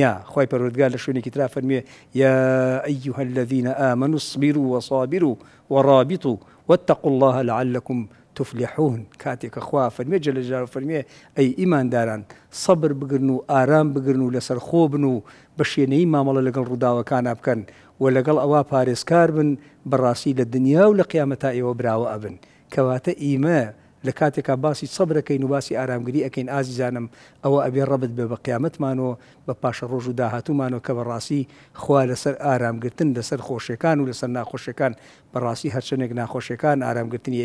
يا خوي قال لشوني كترا فرمي يا أيها الذين آمنوا اصبروا وصابروا ورابطوا واتقوا الله لعلكم تفلحون كاتك اخوا فرمي جل جلاله فرمي أي إيمان داران صبر بقرنو آرام بقرنو لسر خوبنو بشيني ما مال لقل ردا وكان أبكن قال أوا فارس كاربن براسي للدنيا ولقيامتها اي إيوة وبراو أبن كواتا إيمان لە کاتێکا باسی سەبرەکەین و باسی ئارامگری ئەەکەین ئازیزانم ئەوە ئەبێ ڕبت بێ بە قیامەتمانەوە بە پاشە ڕۆژ و داهاتوومانەوە کە بەڕاستی خوا لەسەر ئارامگرتن لەسەر خۆشەکان و لەسەر ناخۆشەکان بەڕاستی هەرچەنێک ناخۆشەکان ئارامگرتنی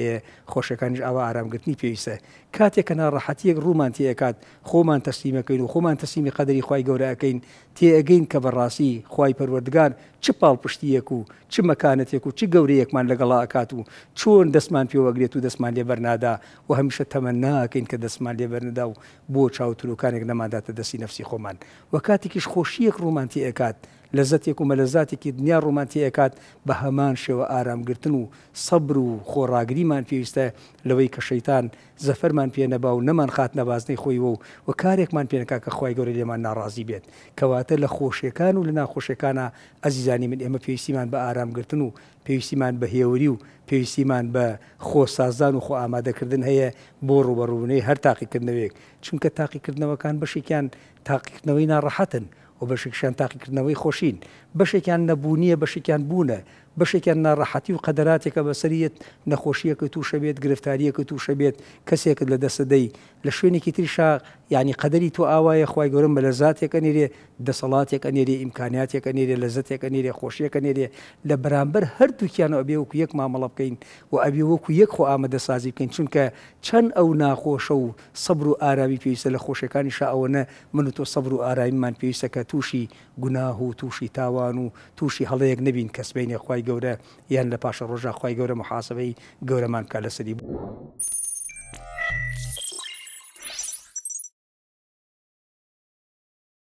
خۆشەکانش ئەوە ئارامگرتنی پێویستە کاتێک کە ناڕەحەتیەک ڕوومان تێکات خۆمان تەسلیمەکەین و خۆمان تەسلیمی قەدەری خی گەورەکەین تێئگەین کە بەڕاستی خی پەروەردگان چ پاڵ پشتیەک و چ مەکانەتێک و چ گەورەیەکمان لەگەڵا ئەکات و چۆن دەستمان پێوەگرێت و دەستمان لێ بەرنادا و هەمیشە تەمە ناکەین کە دەستمان لێبەرندا و بۆ چاوتلوکانێک نەماداتە دەستی نفسی خۆمان و کاتێکیش خۆشیەک ڕوومانتی ئەکات لەزەتێک و مەلەزاتێکی دنیا ڕوومانتی ئەکات بە هەمان شێوە ئارامگرتن و سەبر و خۆڕاگریمان پێویستە لەوەی کە شەیتان زەفەرمان پێنەبا و نەمان خات نەبازنەی خۆیەوە و کارێکمان پێنەکە کە خی گەوری لێمان ناڕازی بێت کەواتە لە خۆشیەکان و لە ناخۆشەکانە ئەزیزانی من ئێمە پێویستیمان بە ئارامگرتن و پێویستیمان بە هێوری و پێویستیمان بە خۆسازان و خۆ ئامادەکردن کردن هەیە بۆ ڕوبەڕوونەی هەر تاقیکردنەوەیەک چونکە تاقیکردنەوەکان بەشێکیان تاقیکردنەوەی ناڕەحەتن و بەشێکشان تاقیکردنەوەی خۆشین بەشێکیان نەبوونیە بەشێکیان بوونە بەشێکیان ناڕەحەتی و قەدەراتێکە بەسەریت نەخۆشیەکە تووشە بێت گرفتاریەکە تووشە بێت کەسێکت لە دەسەدەی لە شوێنێکی تریشا ینی قەدەری تۆ ئاوایە خی گەورم بە لە زاتێکە نێرێ دەسەڵاتێکە نێرێ ئیمکاناتێکە نێرێ لە زەتێکە نێرێ خۆشیەکە نێرێ لە بەرامبەر هەردووکیان ئەبێ وکو یەک مامەڵە بکەین و ئەبێ وەکو یەک خۆ ئامەدە سازی بکەین چونکە چەند ئەو ناخۆشە و سەبر و ئاراوی پێویستە لە خۆشەکانی شاوەنە من و تۆ سەبر و ئاراییمان پێویستەکە تووشی گوناه و تووشی تاوان و تووشی هەڵەیەک نبین کەسبینێ خی خی گەورە یان لە پاشە ڕۆژە خی گەورە محاسبەی گەورەمان کا لەسەری بوو.